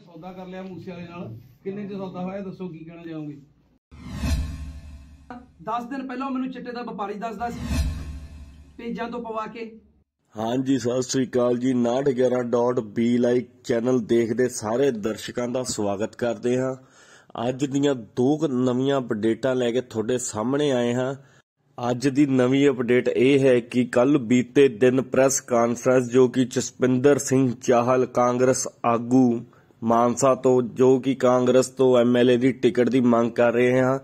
ਨੇ ਸੌਦਾ ਕਰ ਲਿਆ ਮੂਸੇ ਵਾਲੇ ਨਾਲ ਕਿੰਨੇ ਚ ਸੌਦਾ ਹੋਇਆ ਦੱਸੋ ਕੀ ਕਹਿਣਾ ਚਾਹੋਗੇ 10 ਦਿਨ ਪਹਿਲਾਂ ਮੈਨੂੰ ਚਿੱਟੇ ਦਾ ਵਪਾਰੀ ਦੱਸਦਾ ਸੀ ਪੇਜਾਂ ਤੋਂ ਪਵਾ ਕੇ ਹਾਂਜੀ ਸਤਿ ਸ੍ਰੀ ਅਕਾਲ ਜੀ 911.b ਲਾਈਕ ਚੈਨਲ ਦੇਖਦੇ ਸਾਰੇ ਦਰਸ਼ਕਾਂ ਦਾ ਸਵਾਗਤ ਕਰਦੇ ਹਾਂ ਅੱਜ ਦੀਆਂ ਦੋ ਨਵੀਆਂ ਅਪਡੇਟਾਂ ਲੈ ਕੇ ਤੁਹਾਡੇ ਸਾਹਮਣੇ ਆਏ ਹਾਂ ਅੱਜ ਦੀ ਨਵੀਂ ਅਪਡੇਟ ਇਹ ਹੈ ਕਿ ਕੱਲ ਬੀਤੇ ਦਿਨ ਪ੍ਰੈਸ ਕਾਨਫਰੰਸ ਜੋ ਕਿ ਜਸਪਿੰਦਰ ਸਿੰਘ ਚਾਹਲ ਕਾਂਗਰਸ ਆਗੂ ਮਾਨਸਾ ਤੋਂ ਜੋ ਕਿ ਕਾਂਗਰਸ ਤੋਂ ਐਮਐਲਏ ਦੀ ਟਿਕਟ ਦੀ ਮੰਗ ਕਰ ਰਹੇ ਹਾਂ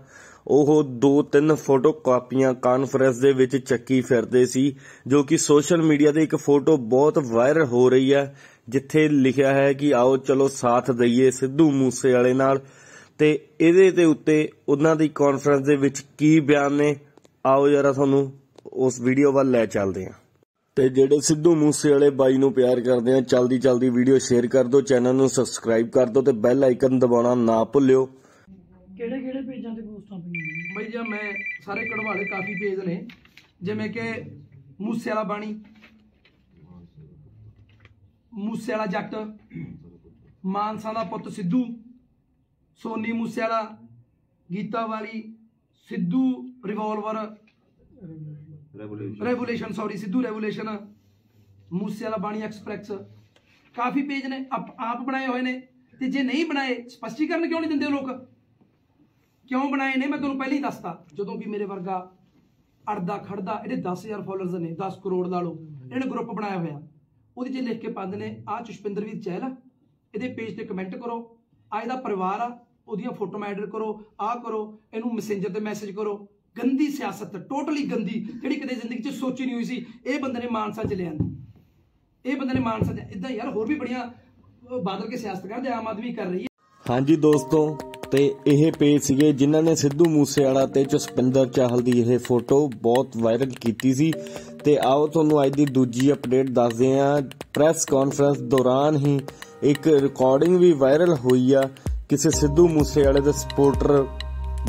ਉਹ ਦੋ ਤਿੰਨ ਫੋਟੋ ਕਾਪੀਆਂ ਕਾਨਫਰੰਸ ਦੇ ਵਿੱਚ ਚੱਕੀ ਫਿਰਦੇ ਸੀ ਜੋ ਕਿ ਸੋਸ਼ਲ ਮੀਡੀਆ ਤੇ ਇੱਕ ਫੋਟੋ ਬਹੁਤ ਵਾਇਰਲ ਹੋ ਰਹੀ ਹੈ ਜਿੱਥੇ ਲਿਖਿਆ ਹੈ ਕਿ ਆਓ ਚਲੋ ਸਾਥ ਦਈਏ ਸਿੱਧੂ ਮੂਸੇ ਵਾਲੇ ਨਾਲ ਤੇ ਇਹਦੇ ਤੇ ਉੱਤੇ ਉਹਨਾਂ ਦੀ ਕਾਨਫਰੰਸ ਦੇ ਵਿੱਚ ਕੀ ਬਿਆਨ ਨੇ ਆਓ ਜਰਾ ਤੁਹਾਨੂੰ ਉਸ ਵੀਡੀਓ ਵੱਲ ਲੈ ਚੱਲਦੇ ਹਾਂ ਤੇ ਜਿਹੜੇ ਸਿੱਧੂ ਮੂਸੇ ਵਾਲੇ ਬਾਈ ਨੂੰ ਪਿਆਰ ਕਰਦੇ ਆ ਚਲਦੀ ਚਲਦੀ ਵੀਡੀਓ ਸ਼ੇਅਰ ਕਰ ਦਿਓ ਚੈਨਲ ਨੂੰ ਸਬਸਕ੍ਰਾਈਬ ਕਰ ਦਿਓ ਤੇ ਬੈਲ ਆਈਕਨ ਦਬਾਉਣਾ ਨਾ ਭੁੱਲਿਓ ਕਿਹੜੇ ਕਿਹੜੇ ਪੇਜਾਂ ਤੇ ਪੋਸਟਾਂ ਪਈਆਂ ਨੇ ਬਈ ਜੀ ਮੈਂ ਸਾਰੇ ਕਢਵਾਲੇ ਕਾਫੀ ਪੇਜ ਨੇ ਜਿਵੇਂ ਕਿ ਮੂਸੇ ਵਾਲਾ ਬਾਣੀ ਮੂਸੇ ਵਾਲਾ ਜੱਟ ਮਾਨਸਾ ਦਾ ਪੁੱਤ ਸਿੱਧੂ ਸੋਨੀ ਮੂਸੇ ਵਾਲਾ ਗੀਤਾ ਵਾਲੀ Sidhu revolver regulation regulation sorry Sidhu regulation Moose Wala ਬਾਣੀ ਐਕਸਪ੍ਰੈਸ ਕਾਫੀ ਪੇਜ ਨੇ ਆਪ ਬਣਾਏ ਹੋਏ ਨੇ ਤੇ ਜੇ ਨਹੀਂ ਬਣਾਏ ਸਪਸ਼ਟੀਕਰਨ ਕਿਉਂ ਨਹੀਂ ਦਿੰਦੇ ਲੋਕ ਕਿਉਂ ਬਣਾਏ ਨੇ ਮੈਂ ਤੁਹਾਨੂੰ ਪਹਿਲੀ ਹੀ ਦੱਸਤਾ ਜਦੋਂ ਵੀ ਮੇਰੇ ਵਰਗਾ ਅੜਦਾ ਖੜਦਾ ਇਹਦੇ 10000 ਫਾਲੋਅਰਸ ਨੇ 10 ਕਰੋੜ ਲਾ ਲਓ ਇਹਨਾਂ ਨੇ ਗਰੁੱਪ ਬਣਾਇਆ ਹੋਇਆ ਉਹਦੇ 'ਚ ਲਿਖ ਕੇ ਪਾਉਂਦੇ ਨੇ ਆ ਚੁਸ਼ਪਿੰਦਰਵੀਰ ਚਹਿਲ ਇਹਦੇ ਪੇਜ ਤੇ ਕਮੈਂਟ ਕਰੋ ਆ ਇਹਦਾ ਪਰਿਵਾਰ ਆ ਉਹਦੀਆਂ ਫੋਟੋ ਮੈਡਰ ਕਰੋ ਆ ਕਰੋ ਇਹਨੂੰ ਮੈਸੇਂਜਰ ਤੇ ਮੈਸੇਜ ਕਰੋ ਗੰਦੀ ਸਿਆਸਤ ਟੋਟਲੀ ਗੰਦੀ ਜਿਹੜੀ ਕਦੇ ਜ਼ਿੰਦਗੀ 'ਚ ਸੋਚੀ ਨਹੀਂ ਹੋਈ ਸੀ ਇਹ ਬੰਦੇ ਨੇ ਮਾਨਸਾ 'ਚ ਲਿਆਂਦੀ ਇਹ ਬੰਦੇ ਨੇ ਮਾਨਸਾ 'ਚ ਇਦਾਂ ਯਾਰ ਹੋਰ ਵੀ ਬੜੀਆਂ ਬਾਦਲ ਕੇ ਸਿਆਸਤ ਕਰਦੇ ਆਮ ਆਦਮੀ ਕਰ ਰਹੀ ਹੈ ਹਾਂਜੀ ਦੋਸਤੋ ਤੇ ਇਹ ਪੇਜ ਸੀਗੇ ਜਿਨ੍ਹਾਂ ਨੇ ਸਿੱਧੂ ਮੂਸੇਵਾਲਾ ਤੇ ਜਸਪਿੰਦਰ ਚਾਹਲ ਦੀ ਇਹ ਫੋਟੋ ਬਹੁਤ ਵਾਇਰਲ ਕੀਤੀ ਸੀ ਤੇ ਆਓ ਤੁਹਾਨੂੰ ਅੱਜ ਦੀ ਦੂਜੀ ਅਪਡੇਟ ਦੱਸਦੇ ਹਾਂ ਪ੍ਰੈਸ ਕਾਨਫਰੰਸ ਦੌਰਾਨ ਹੀ ਇੱਕ ਰਿਕਾਰਡਿੰਗ ਵੀ ਵਾਇਰਲ ਹੋਈ ਆ ਕਿਸੇ ਸਿੱਧੂ ਮੂਸੇਵਾਲੇ ਦੇ ਸਪੋਰਟਰ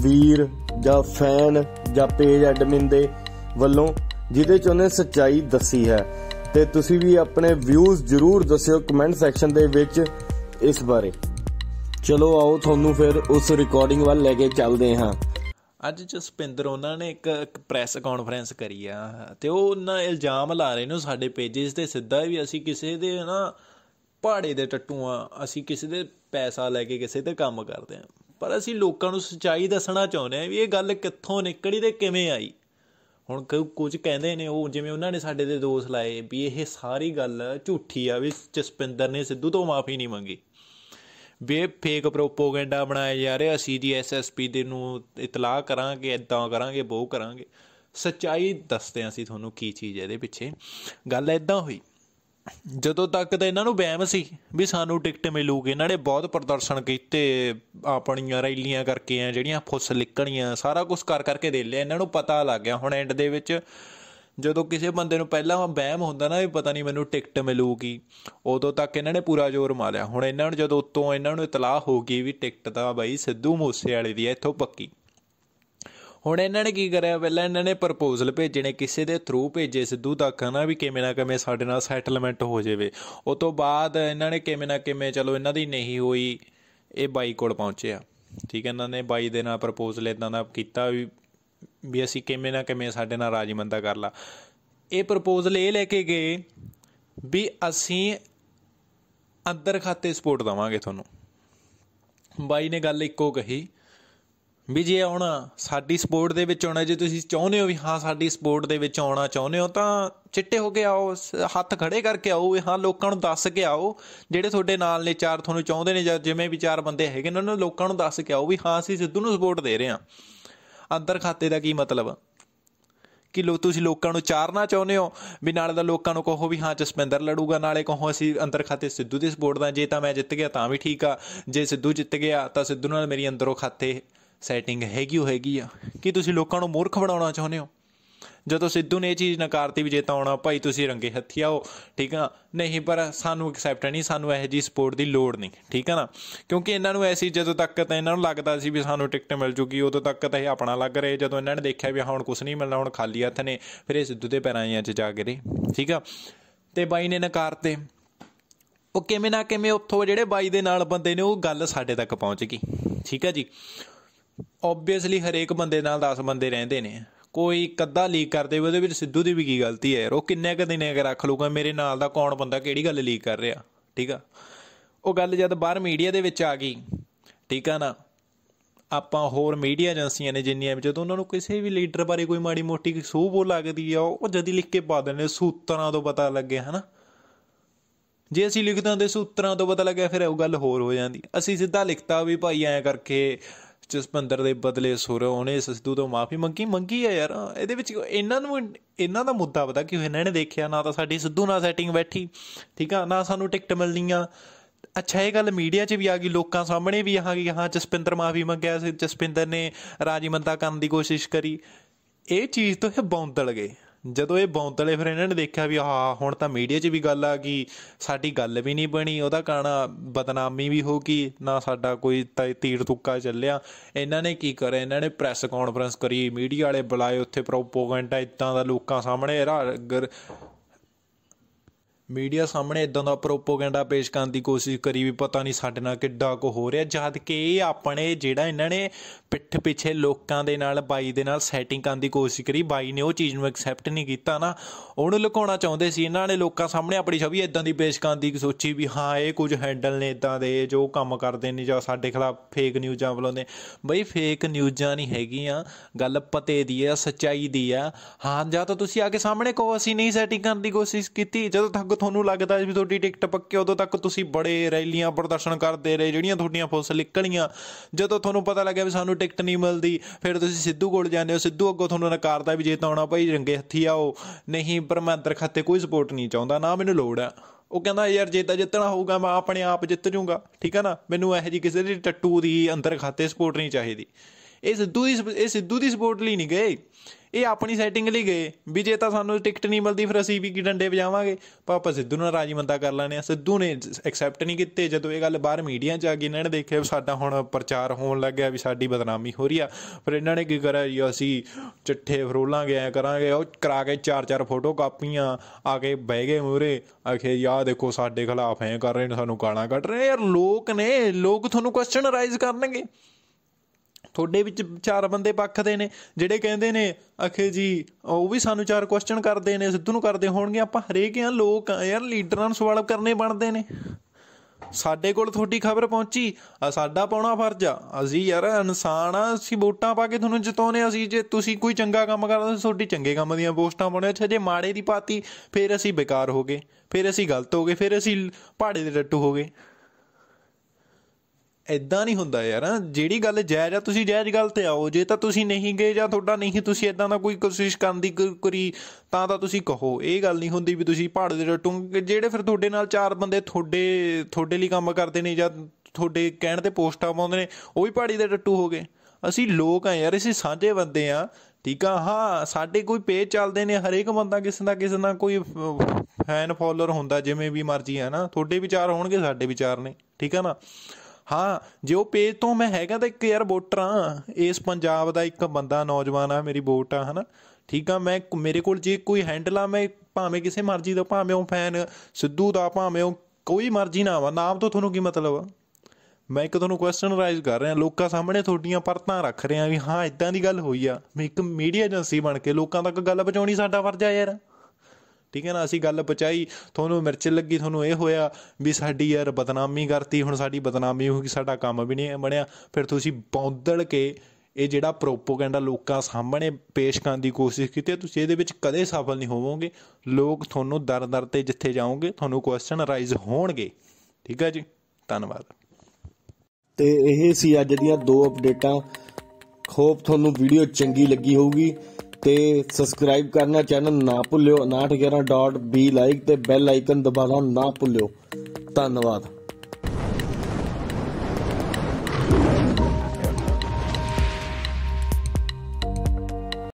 ਵੀਰ ਜਾਂ ਫੈਨ ਜਾਂ ਪੇਜ ਐਡਮਿਨ ਦੇ ਵੱਲੋਂ ਜਿਹਦੇ 'ਚ ਉਹਨੇ ਸੱਚਾਈ ਦੱਸੀ ਹੈ ਤੇ ਤੁਸੀਂ ਵੀ ਆਪਣੇ ਵਿਊਜ਼ ਜ਼ਰੂਰ ਦੱਸਿਓ ਕਮੈਂਟ ਸੈਕਸ਼ਨ ਦੇ ਵਿੱਚ ਇਸ ਬਾਰੇ ਚਲੋ ਆਓ ਤੁਹਾਨੂੰ ਫਿਰ ਉਸ ਰਿਕਾਰਡਿੰਗ ਵੱਲ ਲੈ ਕੇ ਚੱਲਦੇ ਹਾਂ ਅੱਜ ਜਸਪਿੰਦਰ ਉਹਨਾਂ ਨੇ ਇੱਕ ਇੱਕ ਪ੍ਰੈਸ ਕਾਨਫਰੰਸ ਕਰੀ ਆ ਤੇ ਉਹ ਉਹਨਾਂ ਇਲਜ਼ਾਮ ਲਾ ਰਹੇ ਨੇ ਸਾਡੇ ਪੇजेस ਤੇ ਸਿੱਧਾ ਵੀ ਅਸੀਂ ਕਿਸੇ ਦੇ ਨਾ ਪਹਾੜੇ ਦੇ ਟੱਟੂਆਂ ਅਸੀਂ ਕਿਸੇ ਦੇ ਪੈਸਾ ਲੈ ਕੇ ਕਿਸੇ ਤੇ ਕੰਮ ਕਰਦੇ ਆ ਪਰ ਅਸੀਂ ਲੋਕਾਂ ਨੂੰ ਸੱਚਾਈ ਦੱਸਣਾ ਚਾਹੁੰਦੇ ਆ ਵੀ ਇਹ ਗੱਲ ਕਿੱਥੋਂ ਨਿਕਲੀ ਤੇ ਕਿਵੇਂ ਆਈ ਹੁਣ ਕੁਝ ਕਹਿੰਦੇ ਨੇ ਉਹ ਜਿਵੇਂ ਉਹਨਾਂ ਨੇ ਸਾਡੇ ਤੇ ਦੋਸ਼ ਲਾਏ ਵੀ ਇਹ ਸਾਰੀ ਗੱਲ ਝੂਠੀ ਆ ਵੀ ਜਸਪਿੰਦਰ ਨੇ ਸਿੱਧੂ ਤੋਂ ਮਾਫੀ ਨਹੀਂ ਮੰਗੀ ਵੀ ਫੇਕ ਪ੍ਰੋਪੋਗੈਂਡਾ ਬਣਾਇਆ ਜਾ ਰਿਹਾ ਅਸੀਂ ਜੀ ਐਸਐਸਪੀ ਦੇ ਨੂੰ ਇਤਲਾਹ ਕਰਾਂਗੇ ਇਦਾਂ ਕਰਾਂਗੇ ਬਹੁ ਕਰਾਂਗੇ ਸੱਚਾਈ ਦੱਸਦੇ ਆਂ ਅਸੀਂ ਤੁਹਾਨੂੰ ਕੀ ਚੀਜ਼ ਹੈ ਇਹਦੇ ਪਿੱਛੇ ਗੱਲ ਇਦਾਂ ਹੋਈ ਜਦੋਂ ਤੱਕ ਤਾਂ ਇਹਨਾਂ ਨੂੰ ਵਹਿਮ ਸੀ ਵੀ ਸਾਨੂੰ ਟਿਕਟ ਮਿਲੂਗੀ ਇਹਨਾਂ ਨੇ ਬਹੁਤ ਪ੍ਰਦਰਸ਼ਨ ਕੀਤੇ ਆਪਣੀਆਂ ਰੈਲੀਆਂ ਕਰਕੇ ਆ ਜਿਹੜੀਆਂ ਫੁੱਸ ਲਿਕਣੀਆਂ ਸਾਰਾ ਕੁਝ ਕਰ ਕਰਕੇ ਦੇ ਲਿਆ ਇਹਨਾਂ ਨੂੰ ਪਤਾ ਲੱਗ ਗਿਆ ਹੁਣ ਐਂਡ ਦੇ ਵਿੱਚ ਜਦੋਂ ਕਿਸੇ ਬੰਦੇ ਨੂੰ ਪਹਿਲਾਂ ਵਹਿਮ ਹੁੰਦਾ ਨਾ ਵੀ ਪਤਾ ਨਹੀਂ ਮੈਨੂੰ ਟਿਕਟ ਮਿਲੂਗੀ ਉਦੋਂ ਤੱਕ ਇਹਨਾਂ ਨੇ ਪੂਰਾ ਜ਼ੋਰ ਮਾਰਿਆ ਹੁਣ ਇਹਨਾਂ ਨੂੰ ਜਦੋਂ ਉਤੋਂ ਇਹਨਾਂ ਨੂੰ ਇਤਲਾਹ ਹੋ ਗਈ ਵੀ ਟਿਕਟ ਤਾਂ ਬਾਈ ਸਿੱਧੂ ਮੂਸੇ ਵਾਲੇ ਦੀ ਐ ਇੱਥੋਂ ਪੱਕੀ ਹੁਣ ਇਹਨਾਂ ਨੇ ਕੀ ਕਰਿਆ ਪਹਿਲਾਂ ਇਹਨਾਂ ਨੇ ਪ੍ਰਪੋਜ਼ਲ ਭੇਜਣੇ ਕਿਸੇ ਦੇ ਥਰੂ ਭੇਜੇ ਸਿੱਧੂ ਤੱਕ ਹਨਾ ਵੀ ਕਿਵੇਂ ਨਾ ਕਿਵੇਂ ਸਾਡੇ ਨਾਲ ਸੈਟਲਮੈਂਟ ਹੋ ਜਾਵੇ ਉਸ ਤੋਂ ਬਾਅਦ ਇਹਨਾਂ ਨੇ ਕਿਵੇਂ ਨਾ ਕਿਵੇਂ ਚਲੋ ਇਹਨਾਂ ਦੀ ਨਹੀਂ ਹੋਈ ਇਹ ਬਾਈ ਕੋਲ ਪਹੁੰਚਿਆ ਠੀਕ ਹੈ ਇਹਨਾਂ ਨੇ ਬਾਈ ਦੇ ਨਾਲ ਪ੍ਰਪੋਜ਼ਲ ਇਦਾਂ ਦਾ ਕੀਤਾ ਵੀ ਵੀ ਅਸੀਂ ਕਿਵੇਂ ਨਾ ਕਿਵੇਂ ਸਾਡੇ ਨਾਲ ਰਾਜਮੰਦਾ ਕਰ ਲਾ ਇਹ ਪ੍ਰਪੋਜ਼ਲ ਇਹ ਲੈ ਕੇ ਗਏ ਵੀ ਅਸੀਂ ਅੰਦਰ ਖਾਤੇ ਸਪੋਰਟ ਦਵਾਂਗੇ ਤੁਹਾਨੂੰ ਬਾਈ ਨੇ ਗੱਲ ਇੱਕੋ ਕਹੀ ਵੀ ਜੇ ਹੁਣ ਸਾਡੀ ਸਪੋਰਟ ਦੇ ਵਿੱਚ ਆਉਣਾ ਜੇ ਤੁਸੀਂ ਚਾਹੁੰਦੇ ਹੋ ਵੀ ਹਾਂ ਸਾਡੀ ਸਪੋਰਟ ਦੇ ਵਿੱਚ ਆਉਣਾ ਚਾਹੁੰਦੇ ਹੋ ਤਾਂ ਚਿੱਟੇ ਹੋ ਕੇ ਆਓ ਹੱਥ ਖੜੇ ਕਰਕੇ ਆਓ ਹਾਂ ਲੋਕਾਂ ਨੂੰ ਦੱਸ ਕੇ ਆਓ ਜਿਹੜੇ ਤੁਹਾਡੇ ਨਾਲ ਨੇ ਚਾਰ ਤੁਹਾਨੂੰ ਚਾਹੁੰਦੇ ਨੇ ਜਿਵੇਂ ਵੀ ਚਾਰ ਬੰਦੇ ਹੈਗੇ ਨੇ ਉਹਨਾਂ ਨੂੰ ਲੋਕਾਂ ਨੂੰ ਦੱਸ ਕੇ ਆਓ ਵੀ ਹਾਂ ਅਸੀਂ ਸਿੱਧੂ ਨੂੰ ਸਪੋਰਟ ਦੇ ਰਹੇ ਹਾਂ ਅੰਦਰ ਖਾਤੇ ਦਾ ਕੀ ਮਤਲਬ ਕਿ ਲੋ ਤੁਸੀਂ ਲੋਕਾਂ ਨੂੰ ਚਾਰਨਾ ਚਾਹੁੰਦੇ ਹੋ ਵੀ ਨਾਲੇ ਦਾ ਲੋਕਾਂ ਨੂੰ ਕਹੋ ਵੀ ਹਾਂ ਜਸਪਿੰਦਰ ਲੜੂਗਾ ਨਾਲੇ ਕਹੋ ਅਸੀਂ ਅੰਦਰ ਖਾਤੇ ਸਿੱਧੂ ਦੇ ਸਪੋਰਟ ਦਾ ਜੇ ਤਾਂ ਮੈਂ ਜਿੱਤ ਗਿਆ ਤਾਂ ਵੀ ਠੀਕ ਆ ਜੇ ਸਿੱਧੂ ਜਿੱਤ ਗਿਆ ਤਾਂ ਸਿੱਧੂ ਨਾਲ ਮੇਰੀ ਅੰਦਰੋਂ ਖਾਤੇ ਸੈਟਿੰਗ ਹੈਗੀ ਹੋਏਗੀ ਆ ਕਿ ਤੁਸੀਂ ਲੋਕਾਂ ਨੂੰ ਮੂਰਖ ਬਣਾਉਣਾ ਚਾਹੁੰਦੇ ਹੋ ਜਦੋਂ ਸਿੱਧੂ ਨੇ ਇਹ ਚੀਜ਼ ਨਕਾਰਤੀ ਵੀ ਜੇਤਾ ਆਉਣਾ ਭਾਈ ਤੁਸੀਂ ਰੰਗੇ ਹੱਥੀ ਆਓ ਠੀਕ ਆ ਨਹੀਂ ਪਰ ਸਾਨੂੰ ਐਕਸੈਪਟ ਨਹੀਂ ਸਾਨੂੰ ਇਹ ਜੀ ਸਪੋਰਟ ਦੀ ਲੋੜ ਨਹੀਂ ਠੀਕ ਆ ਨਾ ਕਿਉਂਕਿ ਇਹਨਾਂ ਨੂੰ ਐਸੀ ਜਦੋਂ ਤੱਕ ਤਾਂ ਇਹਨਾਂ ਨੂੰ ਲੱਗਦਾ ਸੀ ਵੀ ਸਾਨੂੰ ਟਿਕਟ ਮਿਲ ਜੂਗੀ ਉਦੋਂ ਤੱਕ ਤਾਂ ਇਹ ਆਪਣਾ ਲੱਗ ਰਹੇ ਜਦੋਂ ਇਹਨਾਂ ਨੇ ਦੇਖਿਆ ਵੀ ਹੁਣ ਕੁਝ ਨਹੀਂ ਮਿਲਣਾ ਹੁਣ ਖਾਲੀ ਹੱਥ ਨੇ ਫਿਰ ਇਹ ਸਿੱਧੂ ਦੇ ਪੈਰਾਂ 'ਚ ਜਾ ਕੇ ਰੇ ਠੀਕ ਆ ਤੇ ਬਾਈ ਨੇ ਨਕਾਰਤੇ ਉਹ ਕਿਵੇਂ ਨਾ ਕਿਵੇਂ ਉੱਥੋਂ ਜਿਹੜੇ ਬਾਈ ਦੇ ਨਾਲ ਬੰਦੇ ਨੇ ਉਹ ਗੱਲ ਸਾਡੇ ਤੱਕ ਪਹੁੰਚ ਗਈ ਠੀਕ ਆ ਜੀ ਆਬਵੀਅਸਲੀ ਹਰੇਕ ਬੰਦੇ ਨਾਲ 10 ਬੰਦੇ ਰਹਿੰਦੇ ਨੇ ਕੋਈ ਕੱਦਾ ਲੀਕ ਕਰਦੇ ਉਹਦੇ ਵਿੱਚ ਸਿੱਧੂ ਦੀ ਵੀ ਕੀ ਗਲਤੀ ਹੈ ਯਾਰ ਉਹ ਕਿੰਨੇ ਕ ਦਿਨੇ ਅਗਰ ਰੱਖ ਲੂਗਾ ਮੇਰੇ ਨਾਲ ਦਾ ਕੌਣ ਬੰਦਾ ਕਿਹੜੀ ਗੱਲ ਲੀਕ ਕਰ ਰਿਹਾ ਠੀਕ ਆ ਉਹ ਗੱਲ ਜਦ ਬਾਹਰ ਮੀਡੀਆ ਦੇ ਵਿੱਚ ਆ ਗਈ ਠੀਕ ਆ ਨਾ ਆਪਾਂ ਹੋਰ ਮੀਡੀਆ ਏਜੰਸੀਆਂ ਨੇ ਜਿੰਨੀਆਂ ਵਿੱਚ ਜਦੋਂ ਉਹਨਾਂ ਨੂੰ ਕਿਸੇ ਵੀ ਲੀਡਰ ਬਾਰੇ ਕੋਈ ਮਾੜੀ ਮੋਟੀ ਸੂਹ ਬੋਲ ਲੱਗਦੀ ਆ ਉਹ ਜਦੀ ਲਿਖ ਕੇ ਪਾ ਦਿੰਦੇ ਸੂਤਰਾਂ ਤੋਂ ਪਤਾ ਲੱਗੇ ਹਨਾ ਜੇ ਅਸੀਂ ਲਿਖ ਦਾਂਦੇ ਸੂਤਰਾਂ ਤੋਂ ਪਤਾ ਲੱਗਿਆ ਫਿਰ ਉਹ ਗੱਲ ਹੋਰ ਹੋ ਜਾਂਦੀ ਅਸੀਂ ਸਿੱਧਾ ਲਿਖਤਾ ਵੀ ਭਾਈ ਐਂ ਕਰਕੇ ਜਸਪਿੰਦਰ ਦੇ ਬਦਲੇ ਸੁਰ ਉਹਨੇ ਸਿੱਧੂ ਤੋਂ ਮਾਫੀ ਮੰਗੀ ਮੰਗੀ ਆ ਯਾਰ ਇਹਦੇ ਵਿੱਚ ਇਹਨਾਂ ਨੂੰ ਇਹਨਾਂ ਦਾ ਮੁੱਦਾ ਪਤਾ ਕਿ ਇਹਨਾਂ ਨੇ ਦੇਖਿਆ ਨਾ ਤਾਂ ਸਾਡੀ ਸਿੱਧੂ ਨਾਲ ਸੈਟਿੰਗ ਬੈਠੀ ਠੀਕ ਆ ਨਾ ਸਾਨੂੰ ਟਿਕਟ ਮਿਲਣੀ ਆ ਅੱਛਾ ਇਹ ਗੱਲ ਮੀਡੀਆ 'ਚ ਵੀ ਆ ਗਈ ਲੋਕਾਂ ਸਾਹਮਣੇ ਵੀ ਆ ਗਈ ਹਾਂ ਜਸਪਿੰਦਰ ਮਾਫੀ ਮੰਗਿਆ ਸੀ ਜਸਪਿੰਦਰ ਨੇ ਰਾਜੀ ਕਰਨ ਦੀ ਕੋਸ਼ਿਸ਼ ਕਰੀ ਇਹ ਚੀਜ਼ ਤੋਂ ਇਹ ਬੌਂਦਲ ਗਏ ਜਦੋਂ ਇਹ ਬੌਂਦਲੇ ਫਿਰ ਇਹਨਾਂ ਨੇ ਦੇਖਿਆ ਵੀ ਆਹ ਹੁਣ ਤਾਂ ਮੀਡੀਆ 'ਚ ਵੀ ਗੱਲ ਆ ਗਈ ਸਾਡੀ ਗੱਲ ਵੀ ਨਹੀਂ ਬਣੀ ਉਹਦਾ ਕਾਣਾ ਬਦਨਾਮੀ ਵੀ ਹੋ ਗਈ ਨਾ ਸਾਡਾ ਕੋਈ ਤੀਰ ਤੁੱਕਾ ਚੱਲਿਆ ਇਹਨਾਂ ਨੇ ਕੀ ਕਰਿਆ ਇਹਨਾਂ ਨੇ ਪ੍ਰੈਸ ਕਾਨਫਰੰਸ ਕਰੀ ਮੀਡੀਆ ਵਾਲੇ ਬੁਲਾਏ ਉੱਥੇ ਪ੍ਰੋਪੋਗੈਂਡਾ ਇਦਾਂ ਦਾ ਲੋਕਾਂ ਸਾਹਮਣੇ ਮੀਡੀਆ ਸਾਹਮਣੇ ਇਦਾਂ ਦਾ ਪ੍ਰੋਪੋਗੈਂਡਾ ਪੇਸ਼ ਕਰਨ ਦੀ ਕੋਸ਼ਿਸ਼ ਕਰੀ ਵੀ ਪਤਾ ਨਹੀਂ ਸਾਡੇ ਨਾਲ ਕਿੱਡਾ ਕੋ ਹੋ ਰਿਹਾ ਜਦ ਕਿ ਇਹ ਆਪਣੇ ਜਿਹੜਾ ਇਹਨਾਂ ਨੇ ਪਿੱਠ ਪਿੱਛੇ ਲੋਕਾਂ ਦੇ ਨਾਲ ਬਾਈ ਦੇ ਨਾਲ ਸੈਟਿੰਗ ਕਰਨ ਦੀ ਕੋਸ਼ਿਸ਼ ਕਰੀ ਬਾਈ ਨੇ ਉਹ ਚੀਜ਼ ਨੂੰ ਐਕਸੈਪਟ ਨਹੀਂ ਕੀਤਾ ਨਾ ਉਹਨੂੰ ਲੁਕਾਉਣਾ ਚਾਹੁੰਦੇ ਸੀ ਇਹਨਾਂ ਨੇ ਲੋਕਾਂ ਸਾਹਮਣੇ ਆਪਣੀ ਛਵੀ ਇਦਾਂ ਦੀ ਪੇਸ਼ ਕਰਨ ਦੀ ਸੋਚੀ ਵੀ ਹਾਂ ਇਹ ਕੁਝ ਹੈਂਡਲ ਨੇ ਇਦਾਂ ਦੇ ਜੋ ਕੰਮ ਕਰਦੇ ਨੇ ਜਾਂ ਸਾਡੇ ਖਿਲਾਫ ਫੇਕ ਨਿਊਜ਼ਾਂ ਬਲਾਉਂਦੇ ਬਈ ਫੇਕ ਨਿਊਜ਼ਾਂ ਨਹੀਂ ਹੈਗੀਆਂ ਗੱਲ ਪਤੇ ਦੀ ਹੈ ਸੱਚਾਈ ਦੀ ਹੈ ਹਾਂ ਜਾਂ ਤਾਂ ਤੁਸੀਂ ਆ ਕੇ ਸਾਹਮਣੇ ਕਹੋ ਅਸੀਂ ਨਹੀਂ ਸੈਟਿੰਗ ਕਰਨ ਦੀ ਕੋਸ਼ਿਸ਼ ਕੀਤੀ ਜਦੋਂ ਤੱਕ ਤੁਹਾਨੂੰ ਲੱਗਦਾ ਵੀ ਤੁਹਾਡੀ ਟਿਕਟ ਪੱਕੀ ਉਦੋਂ ਤੱਕ ਤੁਸੀਂ ਬੜੇ ਰੈਲੀਆਂ ਪ੍ਰਦਰਸ਼ਨ ਕਰਦੇ ਰਹੇ ਜਿਹੜੀਆਂ ਤੁਹਾਡੀਆਂ ਫੋਸ ਨਿਕਲੀਆਂ ਜਦੋਂ ਤੁਹਾਨੂੰ ਪਤਾ ਲੱਗਿਆ ਵੀ ਸਾਨੂੰ ਟਿਕਟ ਨਹੀਂ ਮਿਲਦੀ ਫਿਰ ਤੁਸੀਂ ਸਿੱਧੂ ਕੋਲ ਜਾਂਦੇ ਹੋ ਸਿੱਧੂ ਅੱਗੋਂ ਤੁਹਾਨੂੰ ਨਕਾਰਦਾ ਵੀ ਜੇ ਤਾਂ ਆਉਣਾ ਭਾਈ ਰੰਗੇ ਹੱਥੀ ਆਓ ਨਹੀਂ ਪਰ ਮੈਂ ਅੰਦਰ ਖਾਤੇ ਕੋਈ ਸਪੋਰਟ ਨਹੀਂ ਚਾਹੁੰਦਾ ਨਾ ਮੈਨੂੰ ਲੋੜ ਆ ਉਹ ਕਹਿੰਦਾ ਯਾਰ ਜੇ ਤਾਂ ਜਿੱਤਣਾ ਹੋਊਗਾ ਮੈਂ ਆਪਣੇ ਆਪ ਜਿੱਤ ਜਾਊਂਗਾ ਠੀਕ ਆ ਨਾ ਮੈਨੂੰ ਇਹੋ ਜੀ ਕਿਸੇ ਦੀ ਟੱਟੂ ਦੀ ਅੰਦਰ ਖਾਤੇ ਸਪੋਰਟ ਨਹੀਂ ਚਾਹੀਦੀ ਇਹ ਸਿੱਧੂ ਦੀ ਇਹ ਸਿੱਧੂ ਦੀ ਸਪੋਰਟ ਲਈ ਨਹੀਂ ਗਏ ਇਹ ਆਪਣੀ ਸੈਟਿੰਗ ਲਈ ਗਏ ਵੀ ਜੇ ਤਾਂ ਸਾਨੂੰ ਟਿਕਟ ਨਹੀਂ ਮਿਲਦੀ ਫਿਰ ਅਸੀਂ ਵੀ ਕੀ ਡੰਡੇ ਵਜਾਵਾਂਗੇ ਪਾਪਾ ਸਿੱਧੂ ਨਾਲ ਰਾਜੀ ਮੰਦਾ ਕਰ ਲੈਣੇ ਆ ਸਿੱਧੂ ਨੇ ਐਕਸੈਪਟ ਨਹੀਂ ਕੀਤੇ ਜਦੋਂ ਇਹ ਗੱਲ ਬਾਹਰ ਮੀਡੀਆ 'ਚ ਆ ਗਈ ਇਹਨਾਂ ਨੇ ਦੇਖਿਆ ਸਾਡਾ ਹੁਣ ਪ੍ਰਚਾਰ ਹੋਣ ਲੱਗਿਆ ਵੀ ਸਾਡੀ ਬਦਨਾਮੀ ਹੋ ਰਹੀ ਆ ਪਰ ਇਹਨਾਂ ਨੇ ਕੀ ਕਰਿਆ ਜੀ ਅਸੀਂ ਚਿੱਠੇ ਫਰੋਲਾਂਗੇ ਐ ਕਰਾਂਗੇ ਉਹ ਕਰਾ ਕੇ ਚਾਰ ਚਾਰ ਫੋਟੋ ਕਾਪੀਆਂ ਆ ਕੇ ਬਹਿ ਗਏ ਮੂਰੇ ਆਖੇ ਯਾ ਦੇਖੋ ਸਾਡੇ ਖਿਲਾਫ ਐ ਕਰ ਰਹੇ ਨੇ ਸਾਨੂੰ ਗਾਲਾਂ ਕੱਢ ਰਹੇ ਯਾਰ ਲੋਕ ਨੇ ਲੋਕ ਤੁਹਾਨੂੰ ਕੁਐਸਚਨ ਰਾਈਜ਼ ਕਰਨਗੇ ਤੁਹਾਡੇ ਵਿੱਚ ਚਾਰ ਬੰਦੇ ਪੱਖ ਦੇ ਨੇ ਜਿਹੜੇ ਕਹਿੰਦੇ ਨੇ ਅਖੇ ਜੀ ਉਹ ਵੀ ਸਾਨੂੰ ਚਾਰ ਕੁਐਸਚਨ ਕਰਦੇ ਨੇ ਸਿੱਧੂ ਨੂੰ ਕਰਦੇ ਹੋਣਗੇ ਆਪਾਂ ਹਰੇਕ ਆ ਲੋਕ ਯਾਰ ਲੀਡਰਾਂ ਨੂੰ ਸਵਾਲ ਕਰਨੇ ਬਣਦੇ ਨੇ ਸਾਡੇ ਕੋਲ ਤੁਹਾਡੀ ਖਬਰ ਪਹੁੰਚੀ ਸਾਡਾ ਪਾਉਣਾ ਫਰਜ਼ ਆ ਅਸੀਂ ਯਾਰ ਇਨਸਾਨ ਆ ਅਸੀਂ ਵੋਟਾਂ ਪਾ ਕੇ ਤੁਹਾਨੂੰ ਜਿਤਾਉਨੇ ਅਸੀਂ ਜੇ ਤੁਸੀਂ ਕੋਈ ਚੰਗਾ ਕੰਮ ਕਰਦੇ ਤੁਹਾਡੀ ਚੰਗੇ ਕੰਮ ਦੀਆਂ ਪੋਸਟਾਂ ਪਾਉਣੇ ਅੱਛਾ ਜੇ ਮਾੜੇ ਦੀ ਪਾਤੀ ਫਿਰ ਅਸੀਂ ਬੇਕਾਰ ਹੋ ਗਏ ਫਿਰ ਅਸੀਂ ਗਲਤ ਹੋ ਗਏ ਫਿਰ ਅਸੀਂ ਪਹਾੜੇ ਦੇ ਟੱਟੂ ਹੋ ਗਏ ਐਦਾਂ ਨਹੀਂ ਹੁੰਦਾ ਯਾਰ ਜਿਹੜੀ ਗੱਲ ਜਾਇਜ਼ ਆ ਤੁਸੀਂ ਜਾਇਜ਼ ਗੱਲ ਤੇ ਆਓ ਜੇ ਤਾਂ ਤੁਸੀਂ ਨਹੀਂ ਗਏ ਜਾਂ ਤੁਹਾਡਾ ਨਹੀਂ ਤੁਸੀਂ ਐਦਾਂ ਦਾ ਕੋਈ ਕੋਸ਼ਿਸ਼ ਕਰਨ ਦੀ ਕਰੀ ਤਾਂ ਤਾਂ ਤੁਸੀਂ ਕਹੋ ਇਹ ਗੱਲ ਨਹੀਂ ਹੁੰਦੀ ਵੀ ਤੁਸੀਂ ਪਹਾੜ ਦੇ ਟੁੰਗ ਜਿਹੜੇ ਫਿਰ ਤੁਹਾਡੇ ਨਾਲ ਚਾਰ ਬੰਦੇ ਤੁਹਾਡੇ ਤੁਹਾਡੇ ਲਈ ਕੰਮ ਕਰਦੇ ਨੇ ਜਾਂ ਤੁਹਾਡੇ ਕਹਿਣ ਤੇ ਪੋਸਟਾਂ ਪਾਉਂਦੇ ਨੇ ਉਹ ਵੀ ਪਹਾੜੀ ਦੇ ਟੱਟੂ ਹੋ ਗਏ ਅਸੀਂ ਲੋਕ ਆ ਯਾਰ ਅਸੀਂ ਸਾਂਝੇ ਬੰਦੇ ਆ ਠੀਕ ਆ ਹਾਂ ਸਾਡੇ ਕੋਈ ਪੇਜ ਚੱਲਦੇ ਨੇ ਹਰੇਕ ਬੰਦਾ ਕਿਸੇ ਦਾ ਕਿਸੇ ਦਾ ਕੋਈ ਫੈਨ ਫਾਲੋਅਰ ਹੁੰਦਾ ਜਿਵੇਂ ਵੀ ਮਰਜੀ ਹੈ ਨਾ ਤੁਹਾਡੇ ਵਿਚਾਰ ਹੋਣਗੇ ਸਾਡੇ ਵਿਚਾਰ ਨੇ ਠੀਕ ਆ ਨਾ ਹਾਂ ਜੇ ਉਹ ਪੇਜ ਤੋਂ ਮੈਂ ਹੈਗਾ ਤਾਂ ਇੱਕ ਯਾਰ ਵੋਟਰ ਆ ਇਸ ਪੰਜਾਬ ਦਾ ਇੱਕ ਬੰਦਾ ਨੌਜਵਾਨ ਆ ਮੇਰੀ ਵੋਟ ਆ ਹਨਾ ਠੀਕ ਆ ਮੈਂ ਮੇਰੇ ਕੋਲ ਜੇ ਕੋਈ ਹੈਂਡਲ ਆ ਮੈਂ ਭਾਵੇਂ ਕਿਸੇ ਮਰਜ਼ੀ ਦਾ ਭਾਵੇਂ ਉਹ ਫੈਨ ਸਿੱਧੂ ਦਾ ਭਾਵੇਂ ਉਹ ਕੋਈ ਮਰਜ਼ੀ ਨਾ ਆ ਨਾਮ ਤੋਂ ਤੁਹਾਨੂੰ ਕੀ ਮਤਲਬ ਆ ਮੈਂ ਇੱਕ ਤੁਹਾਨੂੰ ਕੁਐਸਚਨ ਰਾਈਜ਼ ਕਰ ਰਿਹਾ ਲੋਕਾਂ ਸਾਹਮਣੇ ਤੁਹਾਡੀਆਂ ਪਰਤਾਂ ਰੱਖ ਰਿਹਾ ਵੀ ਹਾਂ ਇਦਾਂ ਦੀ ਗੱਲ ਹੋਈ ਆ ਮੈਂ ਇੱਕ ਮੀਡੀਆ ਏਜੰਸੀ ਬਣ ਕੇ ਲੋਕਾਂ ਤੱਕ ਗੱਲ ਪਹੁੰਚਾਉਣੀ ਸਾਡਾ ਫਰਜ਼ ਆ ਯਾਰ ਠੀਕ ਹੈ ਨਾ ਅਸੀਂ ਗੱਲ ਪਚਾਈ ਤੁਹਾਨੂੰ ਮਿਰਚ ਲੱਗੀ ਤੁਹਾਨੂੰ ਇਹ ਹੋਇਆ ਵੀ ਸਾਡੀ ਯਾਰ ਬਦਨਾਮੀ ਕਰਤੀ ਹੁਣ ਸਾਡੀ ਬਦਨਾਮੀ ਹੋ ਗਈ ਸਾਡਾ ਕੰਮ ਵੀ ਨਹੀਂ ਬਣਿਆ ਫਿਰ ਤੁਸੀਂ ਬੌਂਦੜ ਕੇ ਇਹ ਜਿਹੜਾ ਪ੍ਰੋਪੋਗੈਂਡਾ ਲੋਕਾਂ ਸਾਹਮਣੇ ਪੇਸ਼ ਕਰਨ ਦੀ ਕੋਸ਼ਿਸ਼ ਕੀਤੀ ਤੁਸੀਂ ਇਹਦੇ ਵਿੱਚ ਕਦੇ ਸਫਲ ਨਹੀਂ ਹੋਵੋਗੇ ਲੋਕ ਤੁਹਾਨੂੰ ਦਰ-ਦਰ ਤੇ ਜਿੱਥੇ ਜਾਓਗੇ ਤੁਹਾਨੂੰ ਕੁਐਸਚਨ ਰਾਈਜ਼ ਹੋਣਗੇ ਠੀਕ ਹੈ ਜੀ ਧੰਨਵਾਦ ਤੇ ਇਹ ਸੀ ਅੱਜ ਦੀਆਂ ਦੋ ਅਪਡੇਟਾਂ ਹੋਪ ਤੁਹਾਨੂੰ ਵੀਡੀਓ ਚੰਗੀ ਲੱਗੀ ਹੋਊਗੀ ਤੇ ਸਬਸਕ੍ਰਾਈਬ ਕਰਨਾ ਚੈਨਲ ਨਾ ਭੁੱਲਿਓ 911.b ਲਾਈਕ ਤੇ ਬੈਲ ਆਈਕਨ ਦਬਾਉਣਾ ਨਾ ਭੁੱਲਿਓ ਧੰਨਵਾਦ